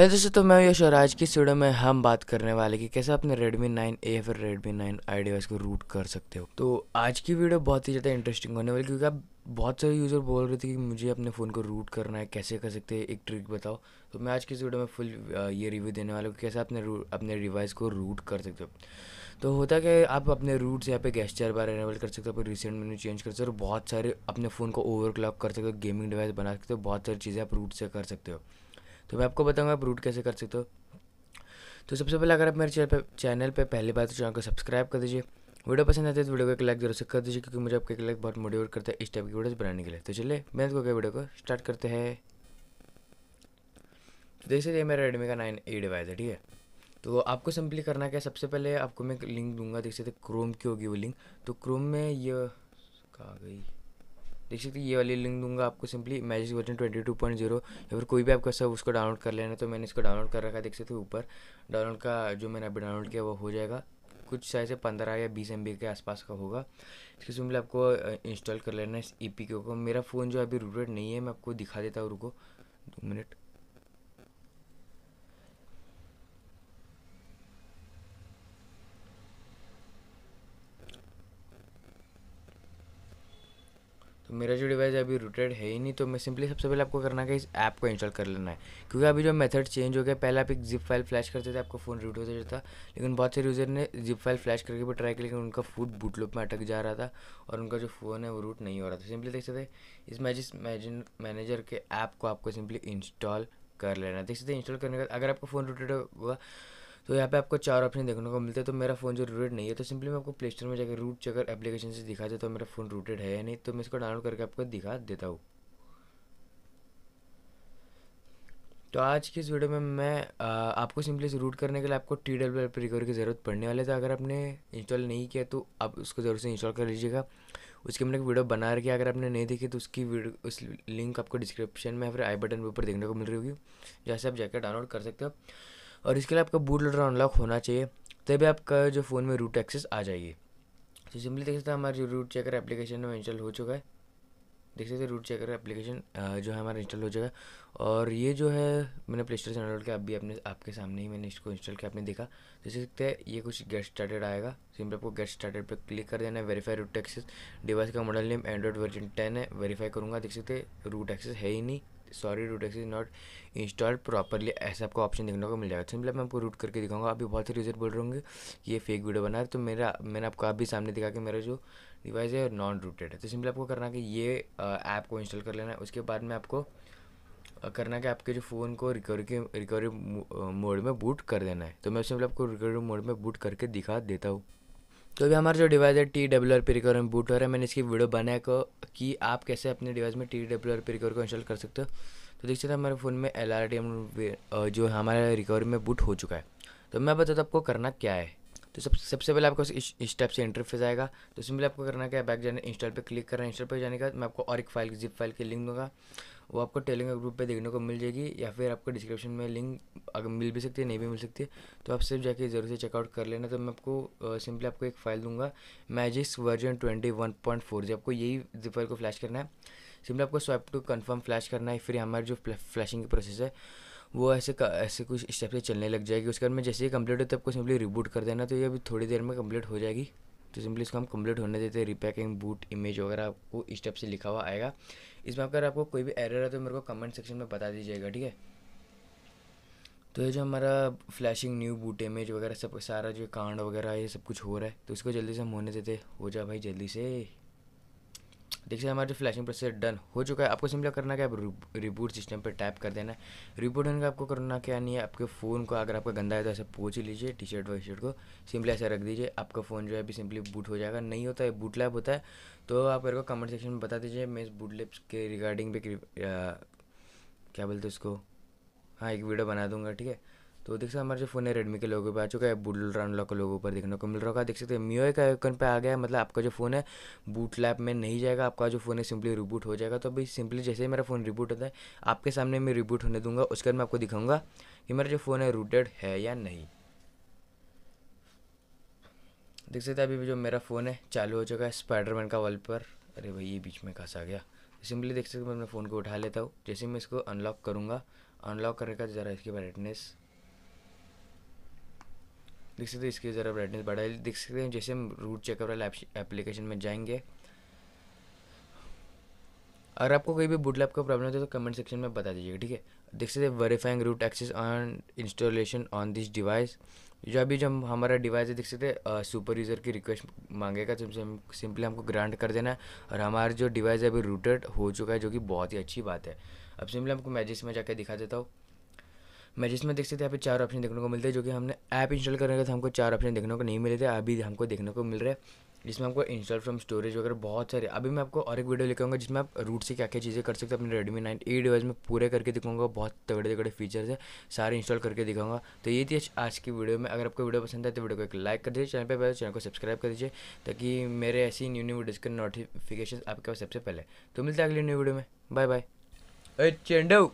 है दोस्तों तो मैं यश और आज की इस वीडियो में हम बात करने वाले कि कैसे अपने Redmi 9A या फिर नाइन आई डिवाइस को रूट कर सकते हो तो आज की वीडियो बहुत ही ज़्यादा इंटरेस्टिंग होने वाली क्योंकि आप बहुत सारे यूज़र बोल रहे थे कि मुझे अपने फ़ोन को रूट करना है कैसे कर सकते हैं एक ट्रिक बताओ तो मैं आज की इस वीडियो में फुल ये रिव्यू देने वाला हूँ कि कैसे अपने अपने डिवाइस को रूट कर सकते हो तो होता है कि आप अपने रूट से यहाँ पे गेस्टर बार एनेबल कर सकते हो फिर रिसेंट मेन्यू चेंज कर सकते हो बहुत सारे अपने फ़ोन को ओवर क्लॉक कर सकते हो गेमिंग डिवाइस बना सकते हो बहुत सारी चीज़ें आप रूट से कर सकते हो तो मैं आपको बताऊँगा आप रूट कैसे कर सकते हो तो सबसे पहले अगर आप मेरे चैनल पे चैनल पे पहली बार तो चैनल को सब्सक्राइब कर दीजिए वीडियो पसंद आती है तो वीडियो को एक लाइक जरूर से कर दीजिए क्योंकि मुझे आपका एक लाइक बहुत मोटिवेट करता है इस टाइप की वीडियोज़ बनाने के लिए तो चलिए आपको क्या वीडियो को स्टार्ट करते हैं तो देख सकते मेरा रेडमी का नाइन ए डिवाइस है ठीक है तो आपको सिंपली करना क्या सबसे पहले आपको मैं लिंक दूंगा देख सकते क्रोम की होगी वो लिंक तो क्रोम में ये कहा गई देख सकते ये वाली लिंक दूंगा आपको simply Magisk version twenty two point zero या फिर कोई भी आपका सब उसको डाउनलोड कर लेना तो मैंने इसको डाउनलोड कर रखा देख सकते ऊपर डाउनलोड का जो मैंने अभी डाउनलोड किया वो हो जाएगा कुछ शायद से पंद्रह या बीस एम के आसपास का होगा इसके सिंपली आपको इंस्टॉल कर लेना है इस ई e को मेरा फ़ोन जो अभी रूटेड नहीं है मैं आपको दिखा देता हूँ रुको दो मिनट तो मेरा जो डिवाइस अभी रूटेड है ही नहीं तो मैं सिंपली सबसे पहले आपको करना है इस ऐप को इंस्टॉल कर लेना है क्योंकि अभी जो मेथड चेंज हो गया पहले आप एक जिप फाइल फ्लैश करते थे आपका फ़ोन रूट होता जाता लेकिन बहुत सारे यूज़र ने जिप फाइल फ्लैश करके भी ट्राई किया लेकिन उनका फूड बूटलूप में अटक जा रहा था और उनका जो फ़ोन है वो रूट नहीं हो रहा था सिंपली देख सकते इस मैजिस मैजिन मैनेजर के ऐप को आपको सिंपली इंस्टॉल कर लेना देख सकते इंस्टॉल करने के बाद अगर आपका फ़ोन रूटेड होगा तो यहाँ पे आपको चार ऑप्शन देखने को मिलते हैं तो मेरा फ़ोन जो रूटेड नहीं है तो सिंपली मैं आपको प्ले स्टोर में जाकर रूट चेकर एप्लीकेशन से दिखा देता हूँ तो मेरा फ़ोन रूटेड है या नहीं तो मैं इसको डाउनलोड करके आपको दिखा देता हूँ तो आज की इस वीडियो में मैं आ, आपको सिंपली इस रूट करने के लिए आपको टी डब्ल्यू एल रिकवरी की ज़रूरत पड़ने वाली है तो अगर आपने इंस्टॉल नहीं किया तो आप उसको ज़रूर से इंस्टॉल कर लीजिएगा उसकी मैंने एक वीडियो बना रखी है अगर आपने नहीं देखी तो उसकी वीडियो उस लिंक आपको डिस्क्रिप्शन में या फिर आई बटन के ऊपर देखने को मिल रही होगी जहाँ से आप जाकर डाउनलोड कर सकते हो और इसके लिए आपका बूट लोडर अनलॉक होना चाहिए तभी आपका जो फ़ोन में रूट एक्सेस आ जाएगी तो सिंपली देख सकते हैं हमारा जो रूट चेकर एप्लीकेशन है इंस्टॉल हो चुका है देख सकते हैं रूट चेकर एप्लीकेशन जो है हमारा इंस्टॉल हो चुका है और ये जो है मैंने प्ले स्टोर से डाउनलोड किया अभी अपने आपके सामने ही मैंने इसको इंस्टॉल किया आपने देखा तो देख सकते हैं ये कुछ गेट स्टार्टेड आएगा सिंपली आपको गेट स्टार्टेड पर क्लिक कर देना है वेरीफाई रूट एक्सेस डिवाइस का model name Android version ten है वेरीफाई करूँगा देख सकते रूट एक्सेस है ही नहीं sorry root access not install properly ऐसा आपको ऑप्शन देखने को मिल जाएगा तो सिंपली मतलब मैं आपको रूट करके दिखाऊंगा आप भी बहुत से रीजन बोल रहे होंगे कि ये फेक वीडियो बना रहे तो मेरा मैंने आपको आप भी सामने दिखा कि मेरा जो डिवाइस है नॉन रूटेड है तो सिंपली आपको करना कि ये ऐप को इंस्टॉल कर लेना है उसके बाद में आपको करना कि आपके जो फ़ोन को रिकवरी के रिकवरी मोड में बूट कर देना है तो मैं सिंपली आपको रिकवरी मोड में बूट करके दिखा देता हूँ तो अभी हमारा जो डिवाइस है टी डब्ल्यू आर प्रिकोर में बूट हो रहा है मैंने इसकी वीडियो बनाया को कि आप कैसे अपने डिवाइस में टी डब्ल्यू प्रिकोर को इंस्टॉल कर सकते हो तो देख सकते हैं हमारे फ़ोन में एल आर डी एम जो हमारे रिकवरी में बूट हो चुका है तो मैं बताता हूँ आपको करना क्या है तो सब सबसे पहले आपको इस, टाइप से इंटरफेस आएगा तो सिंपली आपको करना क्या है बैक जाने इंस्टॉल पर क्लिक करना इंस्टॉल पर जाने का मैं आपको और एक फाइल जिप फाइल की लिंक दूंगा वो आपको टेलीग्राम ग्रुप पे देखने को मिल जाएगी या फिर आपको डिस्क्रिप्शन में लिंक अगर मिल भी सकती है नहीं भी मिल सकती है तो आप सिर्फ जाके ज़रूर से चेकआउट कर लेना तो मैं आपको सिंपली आपको एक फ़ाइल दूंगा Magisk version twenty one point four जी आपको यही फाइल को फ्लैश करना है सिंपली आपको स्वाइप टू कन्फर्म फ्लैश करना है फिर हमारी जो फ्लैशिंग की प्रोसेस है वो ऐसे ऐसे कुछ स्टेप से चलने लग जाएगी उसके बाद में जैसे ही कंप्लीट हो है आपको सिंपली रिबूट कर देना तो ये अभी थोड़ी देर में कंप्लीट हो जाएगी तो सिंपली इसको हम कंप्लीट होने देते हैं रिपैकिंग बूट इमेज वगैरह आपको इस से लिखा हुआ आएगा इसमें अगर आपको कोई भी एरर है तो मेरे को कमेंट सेक्शन में बता दीजिएगा ठीक है तो ये जो हमारा फ्लैशिंग न्यू बूट इमेज वगैरह सब सारा जो कांड वगैरह ये सब कुछ हो रहा है तो इसको जल्दी से हम होने देते हो जा भाई जल्दी से देखिए हमारा जो फ्लैशिंग प्रोसेस डन हो चुका है आपको सिंपली करना क्या है रिबूट सिस्टम पर टैप कर देना है रिबूट होने का आपको करना क्या नहीं है आपके फ़ोन को अगर आपका गंदा है तो ऐसे पूछ ही लीजिए टी शर्ट वी शर्ट को सिंपली ऐसे रख दीजिए आपका फ़ोन जो है अभी सिंपली बूट हो जाएगा नहीं होता है बूट लैप होता है तो आप मेरे को कमेंट सेक्शन में बता दीजिए मैं इस बूट लैब के रिगार्डिंग भी क्या बोलते उसको हाँ एक वीडियो बना दूँगा ठीक है तो देख सकते हमारे जो फोन है रेडमी के लोगों पे आ चुका है बूट राउंड के लोगों पर देखने को मिल रहा होगा देख सकते हैं मियो का आइकन पे आ गया है मतलब आपका जो फोन है बूट लैप में नहीं जाएगा आपका जो फोन है सिंपली रिबूट हो जाएगा तो अभी सिंपली जैसे ही मेरा फोन रिबूट होता है आपके सामने मैं रिबूट होने दूंगा उसके बाद मैं आपको दिखाऊंगा कि मेरा जो फोन है रूटेड है या नहीं देख सकते अभी जो मेरा फ़ोन है चालू हो चुका है स्पाइडरमैन का वॉल पर अरे भाई ये बीच में कहा आ गया सिंपली तो देख सकते मैं अपने फ़ोन को उठा लेता हूँ जैसे मैं इसको अनलॉक करूँगा अनलॉक करने का ज़रा इसकी ब्राइटनेस देख सकते हैं इसकी ज़रा ब्राइटनेस बढ़ा देख सकते हैं जैसे हम रूट चेकअप वाले एप्लीकेशन में जाएंगे अगर आपको कोई भी बुटलैप का प्रॉब्लम होता है तो कमेंट सेक्शन में बता दीजिएगा ठीक है देख सकते हैं verifying root access on installation on this device जो अभी जब हमारा डिवाइस है देख सकते हैं सुपर यूज़र की रिक्वेस्ट मांगेगा तो सिंपली हमको ग्रांट कर देना है और हमारा जो डिवाइस है अभी रूटेड हो चुका है जो कि बहुत ही अच्छी बात है अब सिंपली हमको मैजिक्स में जाकर दिखा देता हूँ मैं जिसमें देख सकते हैं यहाँ पे चार ऑप्शन देखने को मिलते हैं जो कि हमने ऐप इंस्टॉल करने का था तो हमको चार ऑप्शन देखने को नहीं मिले थे अभी हमको देखने को मिल रहे हैं जिसमें हमको इंस्टॉल फ्रॉम स्टोरेज वगैरह बहुत सारे अभी मैं आपको और एक वीडियो लेकर आऊँगा जिसमें आप रूट से क्या क्या चीज़ें कर सकते हैं अपने रेडमी नाइन ए डिवाइस में पूरे करके दिखाऊंगा बहुत तगड़े तगड़े फीचर्स है सारे इंस्टॉल करके दिखाऊंगा तो ये थी आज की वीडियो में अगर आपको वीडियो पसंद आए तो वीडियो को एक लाइक कर दीजिए चैनल पर तो चैनल को सब्सक्राइब कर दीजिए ताकि मेरे ऐसी न्यू न्यू वीडियोज़ के नोटिफिकेशन आपके पास सबसे पहले तो मिलते हैं अगली न्यू वीडियो में बाय बाय चेंडू